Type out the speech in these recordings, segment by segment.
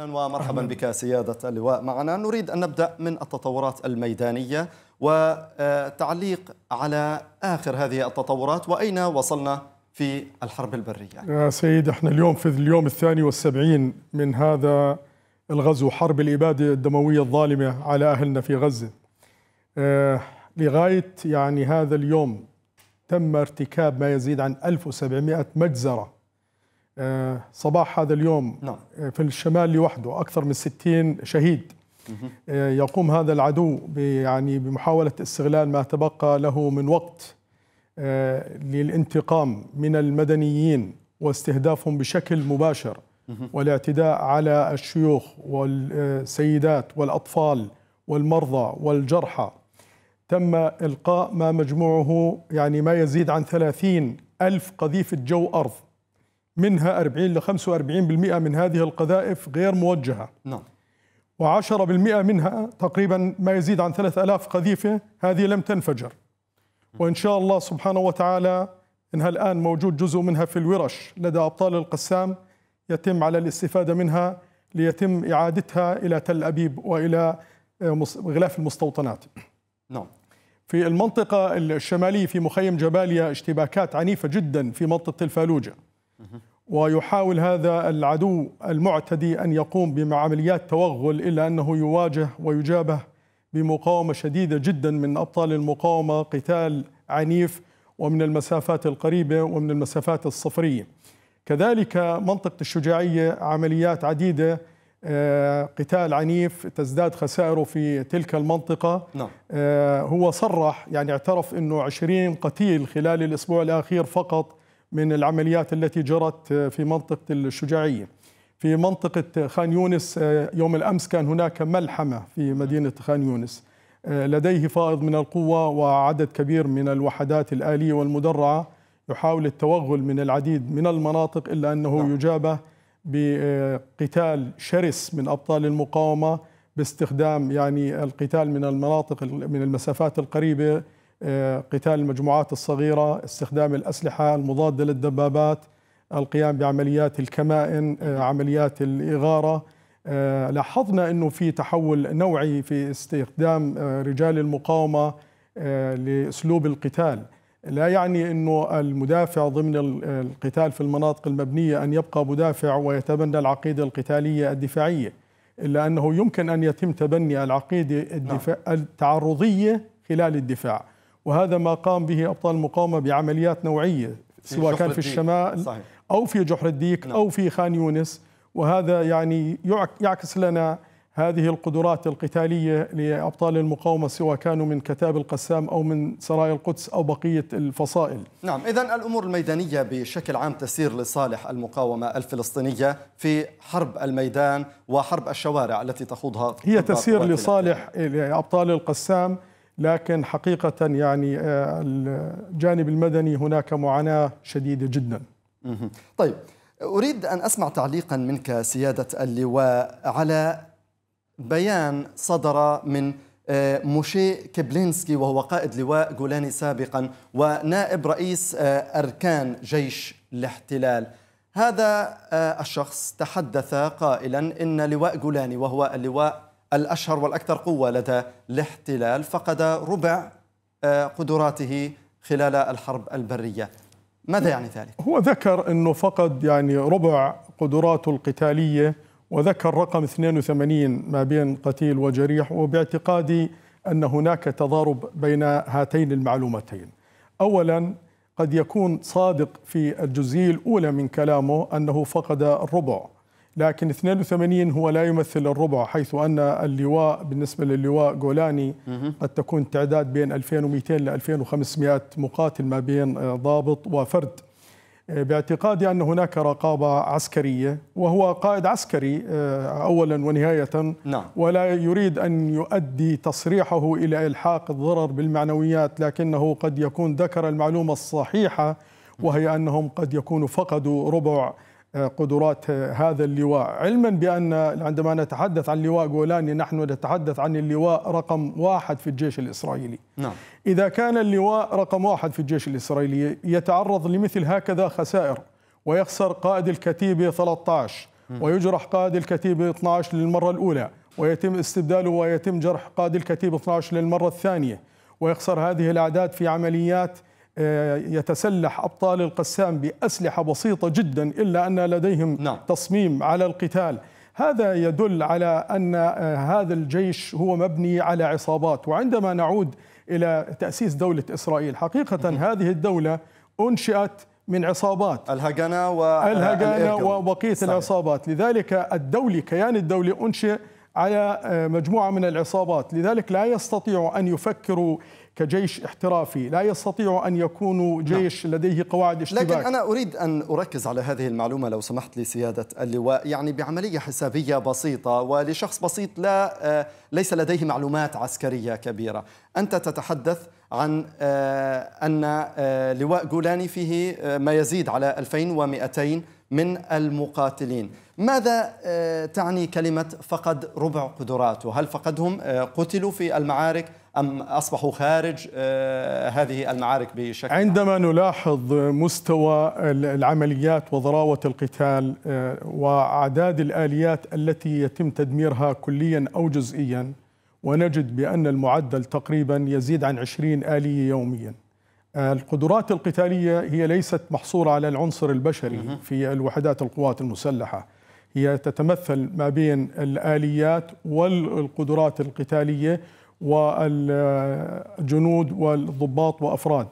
أهلا ومرحبا أهلاً. بك سيادة اللواء معنا نريد أن نبدأ من التطورات الميدانية وتعليق آه، على آخر هذه التطورات وأين وصلنا في الحرب البرية يا سيد احنا اليوم في اليوم الثاني والسبعين من هذا الغزو حرب الإبادة الدموية الظالمة على أهلنا في غزة آه لغاية يعني هذا اليوم تم ارتكاب ما يزيد عن 1700 مجزرة آه، صباح هذا اليوم نعم. آه، في الشمال لوحده أكثر من 60 شهيد آه، يقوم هذا العدو يعني بمحاولة استغلال ما تبقى له من وقت للانتقام من المدنيين واستهدافهم بشكل مباشر والاعتداء على الشيوخ والسيدات والأطفال والمرضى والجرحى تم إلقاء ما مجموعه يعني ما يزيد عن ثلاثين ألف قذيفة جو أرض منها 40 ل 45% من هذه القذائف غير موجهه نعم و10% منها تقريبا ما يزيد عن 3000 قذيفه هذه لم تنفجر وان شاء الله سبحانه وتعالى انها الان موجود جزء منها في الورش لدى ابطال القسام يتم على الاستفاده منها ليتم اعادتها الى تل ابيب والى آه، غلاف المستوطنات. نعم. في المنطقه الشماليه في مخيم جباليا اشتباكات عنيفه جدا في منطقه الفالوجه. ويحاول هذا العدو المعتدي ان يقوم بعمليات توغل الا انه يواجه ويجابه بمقاومه شديده جدا من ابطال المقاومه قتال عنيف ومن المسافات القريبه ومن المسافات الصفريه. كذلك منطقه الشجاعيه عمليات عديده آه، قتال عنيف تزداد خسائره في تلك المنطقة نعم. آه، هو صرح يعني اعترف أنه 20 قتيل خلال الأسبوع الأخير فقط من العمليات التي جرت في منطقة الشجاعية في منطقة خان يونس آه، يوم الأمس كان هناك ملحمة في مدينة خان يونس آه، لديه فائض من القوة وعدد كبير من الوحدات الآلية والمدرعة يحاول التوغل من العديد من المناطق إلا أنه نعم. يجابه بقتال شرس من أبطال المقاومة باستخدام يعني القتال من المناطق من المسافات القريبة قتال المجموعات الصغيرة استخدام الأسلحة المضادة للدبابات القيام بعمليات الكمائن آه، عمليات الإغارة آه، لاحظنا أنه في تحول نوعي في استخدام آه، رجال المقاومة لأسلوب القتال لا يعني أنه المدافع ضمن القتال في المناطق المبنية أن يبقى مدافع ويتبنى العقيدة القتالية الدفاعية إلا أنه يمكن أن يتم تبني العقيدة نعم. الدفاع التعرضية خلال الدفاع وهذا ما قام به أبطال المقاومة بعمليات نوعية سواء كان في الشمال صحيح. أو في جحر الديك نعم. أو في خان يونس وهذا يعني يعكس لنا هذه القدرات القتالية لأبطال المقاومة سواء كانوا من كتاب القسام أو من سرايا القدس أو بقية الفصائل نعم إذا الأمور الميدانية بشكل عام تسير لصالح المقاومة الفلسطينية في حرب الميدان وحرب الشوارع التي تخوضها هي تسير لصالح أبطال القسام لكن حقيقة يعني آه، الجانب المدني هناك معاناة شديدة جدا طيب أريد أن أسمع تعليقا منك سيادة اللواء على بيان صدر من آه، موشي كبلينسكي وهو قائد لواء جولاني سابقا ونائب رئيس آه، أركان جيش الاحتلال هذا الشخص تحدث قائلا إن لواء جولاني وهو اللواء الأشهر والأكثر قوة لدى الاحتلال فقد ربع آه، قدراته خلال الحرب البرية ماذا يعني ذلك؟ هو ذكر أنه فقد يعني ربع قدراته القتالية وذكر رقم 82 ما بين قتيل وجريح وباعتقادي أن هناك تضارب بين هاتين المعلومتين أولا قد يكون صادق في الجزئية الأولى من كلامه أنه فقد الربع لكن 82 هو لا يمثل الربع حيث أن اللواء بالنسبة للواء جولاني قد تكون تعداد بين 2200 ل 2500 مقاتل ما بين آه، ضابط وفرد آه، باعتقادي أن هناك رقابة عسكرية وهو قائد عسكري آه، أولا ونهاية نعم. ولا يريد أن يؤدي تصريحه إلى إلحاق الضرر بالمعنويات لكنه قد يكون ذكر المعلومة الصحيحة وهي أنهم قد يكونوا فقدوا ربع قدرات هذا اللواء علما بأن عندما نتحدث عن لواء جولاني نحن نتحدث عن اللواء رقم واحد في الجيش الإسرائيلي نعم. إذا كان اللواء رقم واحد في الجيش الإسرائيلي يتعرض لمثل هكذا خسائر ويخسر قائد الكتيبة 13 ويجرح قائد الكتيبة 12 للمرة الأولى ويتم استبداله ويتم جرح قائد الكتيبة 12 للمرة الثانية ويخسر هذه الأعداد في عمليات آه، يتسلح أبطال القسام بأسلحة بسيطة جدا إلا أن لديهم نعم. تصميم على القتال هذا يدل على أن آه، هذا الجيش هو مبني على عصابات وعندما نعود إلى تأسيس دولة إسرائيل حقيقة هذه الدولة أنشئت من عصابات الهجنة الهجنة وبقية العصابات لذلك الدولي كيان الدولي أنشئ على آه، مجموعة من العصابات لذلك لا يستطيعوا أن يفكروا كجيش احترافي لا يستطيع أن يكون نعم. جيش لا. لديه قواعد اشتباك لكن أنا أريد أن أركز على هذه المعلومة لو سمحت لي سيادة اللواء يعني بعملية حسابية بسيطة ولشخص بسيط لا آه، ليس لديه معلومات عسكرية كبيرة أنت تتحدث عن آه، أن لواء جولاني فيه ما يزيد على 2200 من المقاتلين ماذا آه، تعني كلمة فقد ربع قدراته هل فقدهم آه، قتلوا في المعارك أم أصبحوا خارج آه، هذه المعارك بشكل عندما نلاحظ مستوى العمليات وضراوة القتال وأعداد الآليات التي يتم تدميرها كليا أو جزئيا ونجد بأن المعدل تقريبا يزيد عن 20 آلية يومياً القدرات القتالية هي ليست محصورة على العنصر البشري في الوحدات القوات المسلحة هي تتمثل ما بين الآليات والقدرات القتالية والجنود والضباط وأفراد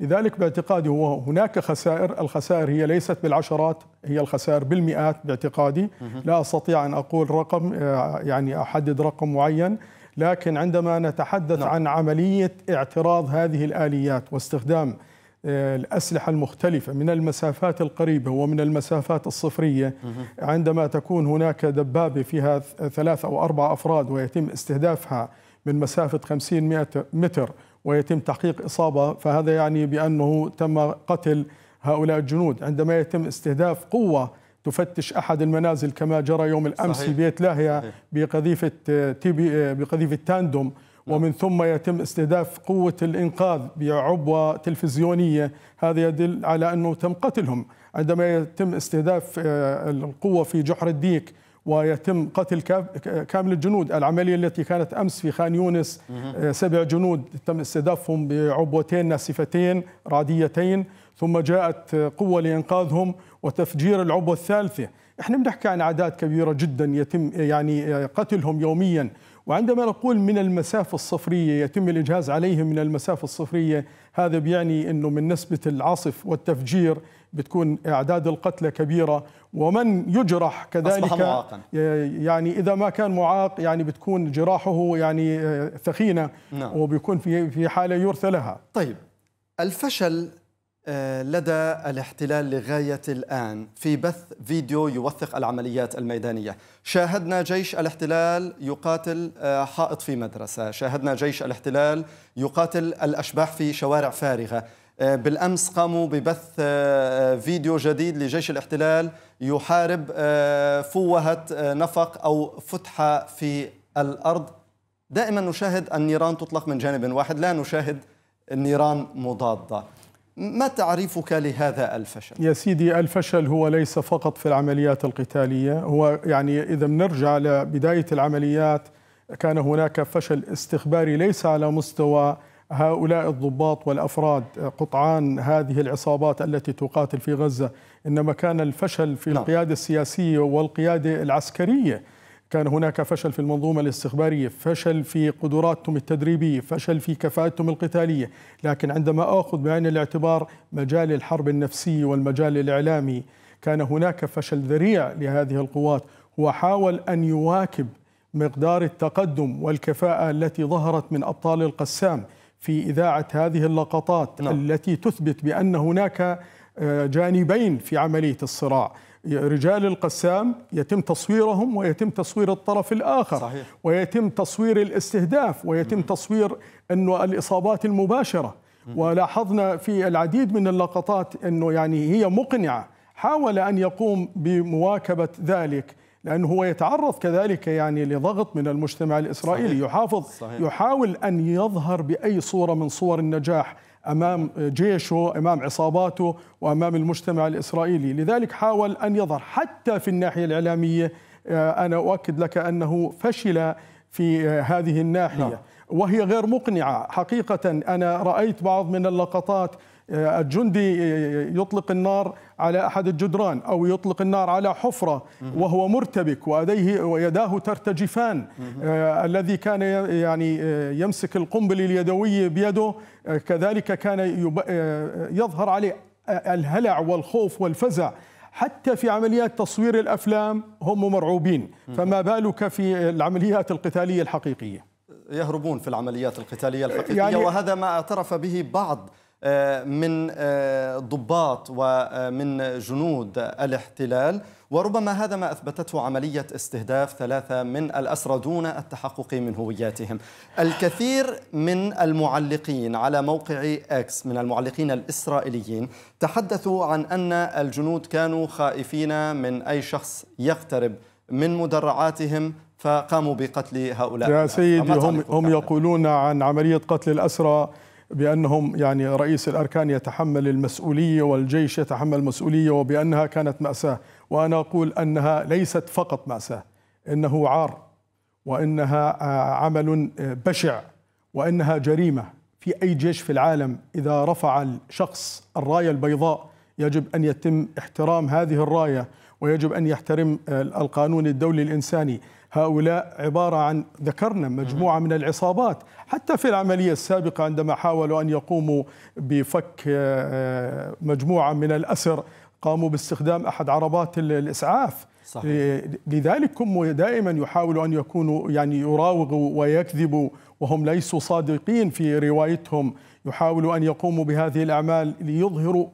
لذلك باعتقادي هو هناك خسائر الخسائر هي ليست بالعشرات هي الخسائر بالمئات باعتقادي لا أستطيع أن أقول رقم آه، يعني أحدد رقم معين لكن عندما نتحدث نعم. عن عملية اعتراض هذه الآليات واستخدام آه، الأسلحة المختلفة من المسافات القريبة ومن المسافات الصفرية عندما تكون هناك دبابة فيها ثلاث أو أربع أفراد ويتم استهدافها من مسافة 50 متر ويتم تحقيق إصابة فهذا يعني بأنه تم قتل هؤلاء الجنود عندما يتم استهداف قوة تفتش احد المنازل كما جرى يوم الامس صحيح. في بيت لاهيا بقذيفه تيبي بقذيفه تاندوم نعم. ومن ثم يتم استهداف قوة الإنقاذ بعبوة تلفزيونية هذا يدل على أنه تم قتلهم عندما يتم استهداف آه، القوة في جحر الديك ويتم قتل كامل الجنود العملية التي كانت أمس في خان يونس آه، سبع جنود تم استهدافهم بعبوتين ناسفتين راديتين ثم جاءت آه، قوة لإنقاذهم وتفجير العبوة الثالثة احنا بنحكي عن أعداد كبيرة جدا يتم يعني آه، قتلهم يوميا وعندما نقول من المسافة الصفرية يتم الإجهاز عليهم من المسافة الصفرية هذا بيعني أنه من نسبة العاصف والتفجير بتكون أعداد القتلى كبيرة ومن يجرح كذلك أصبح معاقا. يعني إذا ما كان معاق يعني بتكون جراحه يعني آه، ثخينة نعم. وبيكون في في حالة يرثى لها طيب الفشل آه، لدى الاحتلال لغاية الآن في بث فيديو يوثق العمليات الميدانية شاهدنا جيش الاحتلال يقاتل آه، حائط في مدرسة شاهدنا جيش الاحتلال يقاتل الأشباح في شوارع فارغة آه، بالأمس قاموا ببث فيديو جديد لجيش الاحتلال يحارب فوهة نفق أو فتحة في الأرض دائما نشاهد النيران تطلق من جانب واحد لا نشاهد النيران مضادة ما تعريفك لهذا الفشل؟ يا سيدي الفشل هو ليس فقط في العمليات القتالية هو يعني إذا بنرجع لبداية العمليات كان هناك فشل استخباري ليس على مستوى هؤلاء الضباط والافراد قطعان هذه العصابات التي تقاتل في غزه انما كان الفشل في نعم. القياده السياسيه والقياده العسكريه كان هناك فشل في المنظومة الاستخبارية فشل في قدراتهم التدريبية فشل في كفاءتهم القتالية لكن عندما أخذ بعين الاعتبار مجال الحرب النفسية والمجال الإعلامي كان هناك فشل ذريع لهذه القوات وحاول أن يواكب مقدار التقدم والكفاءة التي ظهرت من أبطال القسام في إذاعة هذه اللقطات نعم. التي تثبت بأن هناك آه، جانبين في عملية الصراع رجال القسام يتم تصويرهم ويتم تصوير الطرف الآخر صحيح. ويتم تصوير الاستهداف ويتم م. تصوير أنه الإصابات المباشرة م. ولاحظنا في العديد من اللقطات أنه يعني هي مقنعة حاول أن يقوم بمواكبة ذلك لأنه هو يتعرض كذلك يعني لضغط من المجتمع الإسرائيلي صحيح. يحافظ صحيح. يحاول أن يظهر بأي صورة من صور النجاح امام جيشه امام عصاباته وامام المجتمع الاسرائيلي لذلك حاول ان يظهر حتى في الناحيه الاعلاميه آه، انا اؤكد لك انه فشل في آه، هذه الناحيه نعم. وهي غير مقنعه حقيقه انا رايت بعض من اللقطات آه، الجندي آه، آه، يطلق النار على احد الجدران او يطلق النار على حفره وهو مرتبك واديه ويداه ترتجفان الذي كان يعني يمسك القنبل اليدوي بيده كذلك كان يظهر عليه الهلع والخوف والفزع حتى في عمليات تصوير الافلام هم مرعوبين فما بالك في العمليات القتاليه الحقيقيه يهربون في العمليات القتاليه الحقيقيه يعني وهذا ما اعترف به بعض آه، من آه، ضباط ومن آه، جنود الاحتلال وربما هذا ما أثبتته عملية استهداف ثلاثة من الأسرى دون التحقق من هوياتهم الكثير من المعلقين على موقع أكس من المعلقين الإسرائيليين تحدثوا عن أن الجنود كانوا خائفين من أي شخص يقترب من مدرعاتهم فقاموا بقتل هؤلاء يا سيدي هم, هم يقولون عن عملية قتل الأسرى بأنهم يعني رئيس الأركان يتحمل المسؤولية والجيش يتحمل المسؤولية وبأنها كانت مأساة وأنا أقول أنها ليست فقط مأساة إنه عار وإنها آه، عمل آه، بشع وإنها جريمة في أي جيش في العالم إذا رفع الشخص الراية البيضاء يجب أن يتم احترام هذه الراية ويجب أن يحترم آه، القانون الدولي الإنساني هؤلاء عبارة عن ذكرنا مجموعة من العصابات حتى في العملية السابقة عندما حاولوا أن يقوموا بفك آه، آه، مجموعة من الأسر قاموا باستخدام أحد عربات الإسعاف صحيح. لذلك هم دائما يحاولوا أن يكونوا يعني يراوغوا ويكذبوا وهم ليسوا صادقين في روايتهم يحاولوا أن يقوموا بهذه الأعمال ليظهروا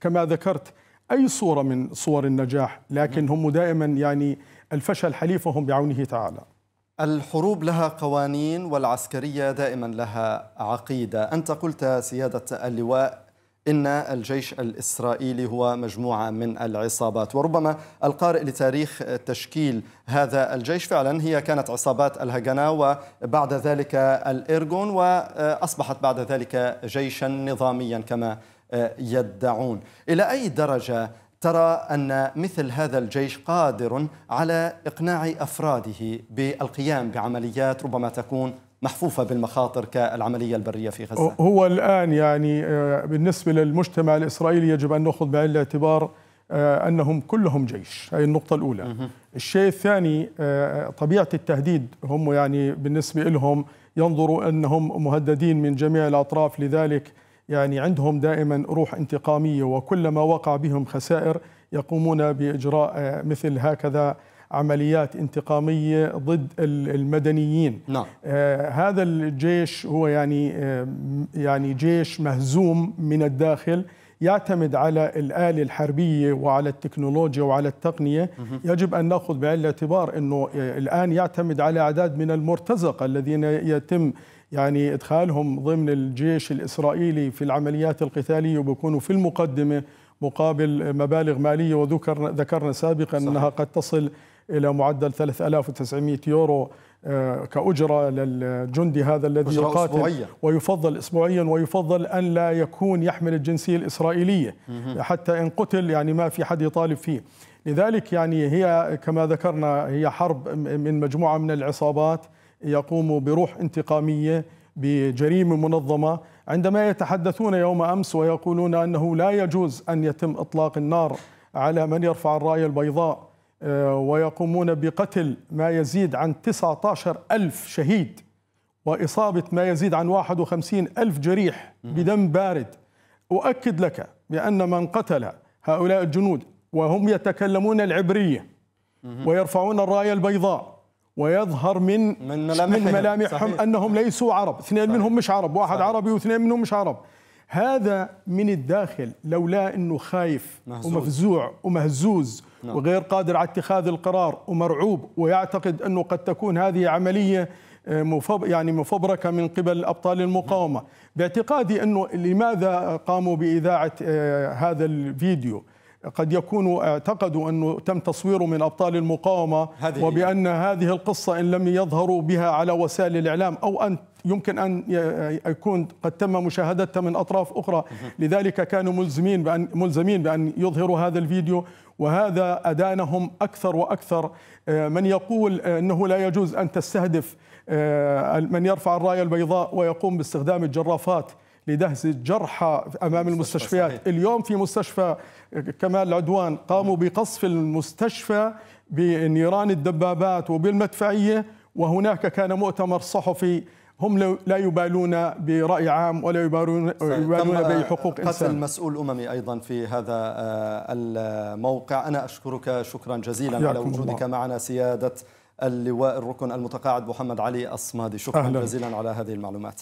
كما ذكرت أي صورة من صور النجاح لكن نعم. هم دائما يعني الفشل حليفهم بعونه تعالى الحروب لها قوانين والعسكرية دائما لها عقيدة أنت قلت سيادة اللواء إن الجيش الإسرائيلي هو مجموعة من العصابات وربما القارئ لتاريخ تشكيل هذا الجيش فعلا هي كانت عصابات الهجنة وبعد ذلك الإرغون وأصبحت بعد ذلك جيشا نظاميا كما يدعون إلى أي درجة ترى أن مثل هذا الجيش قادر على إقناع أفراده بالقيام بعمليات ربما تكون محفوفة بالمخاطر كالعملية البرية في غزة هو الآن يعني آه، بالنسبة للمجتمع الإسرائيلي يجب أن نأخذ بعين الاعتبار آه، أنهم كلهم جيش هذه النقطة الأولى الشيء الثاني آه، طبيعة التهديد هم يعني بالنسبة لهم ينظروا أنهم مهددين من جميع الأطراف لذلك يعني عندهم دائما روح انتقامية وكلما وقع بهم خسائر يقومون بإجراء آه، مثل هكذا عمليات انتقامية ضد المدنيين نعم. آه هذا الجيش هو يعني آه يعني جيش مهزوم من الداخل يعتمد على الآلة الحربية وعلى التكنولوجيا وعلى التقنية يجب أن نأخذ بعين الاعتبار أنه الآن يعتمد على أعداد من المرتزقة الذين يتم يعني إدخالهم ضمن الجيش الإسرائيلي في العمليات القتالية وبكونوا في المقدمة مقابل مبالغ مالية وذكرنا ذكرنا سابقا صحيح. أنها قد تصل إلى معدل 3900 يورو آه، كأجرة للجندي هذا الذي يقاتل أسبوعية. ويفضل أسبوعيا ويفضل أن لا يكون يحمل الجنسية الإسرائيلية حتى إن قتل يعني ما في حد يطالب فيه لذلك يعني هي كما ذكرنا هي حرب من مجموعة من العصابات يقوم بروح انتقامية بجريمة منظمة عندما يتحدثون يوم أمس ويقولون أنه لا يجوز أن يتم إطلاق النار على من يرفع الراية البيضاء آه، ويقومون بقتل ما يزيد عن 19 ألف شهيد وإصابة ما يزيد عن 51 ألف جريح بدم بارد أؤكد لك بأن من قتل هؤلاء الجنود وهم يتكلمون العبرية ويرفعون الراية البيضاء ويظهر من من ملامحهم, من ملامحهم أنهم ليسوا عرب اثنين صحيح. منهم مش عرب واحد صحيح. عربي واثنين منهم مش عرب هذا من الداخل لولا أنه خايف مهزوز. ومفزوع ومهزوز نعم. وغير قادر على اتخاذ القرار ومرعوب ويعتقد أنه قد تكون هذه عملية آه، يعني مفبركه من قبل ابطال المقاومه باعتقادي انه لماذا قاموا باذاعه آه، هذا الفيديو قد يكونوا اعتقدوا أنه تم تصويره من أبطال المقاومة هذه وبأن هذه القصة إن لم يظهروا بها على وسائل الإعلام أو أن يمكن أن يكون قد تم مشاهدتها من أطراف أخرى لذلك كانوا ملزمين بأن, ملزمين بأن يظهروا هذا الفيديو وهذا أدانهم أكثر وأكثر آه، من يقول أنه لا يجوز أن تستهدف آه، من يرفع الراية البيضاء ويقوم باستخدام الجرافات لدهس الجرحى امام المستشفيات صحيح. اليوم في مستشفى كمال العدوان قاموا بقصف المستشفى بنيران الدبابات وبالمدفعيه وهناك كان مؤتمر صحفي هم لا يبالون برأي عام ولا يبالون, يبالون آه، بحقوق إنسان قتل مسؤول أممي أيضا في هذا آه، الموقع أنا أشكرك شكرا جزيلا على وجودك الله. معنا سيادة اللواء الركن المتقاعد محمد علي الصمادي شكرا أهلا. جزيلا على هذه المعلومات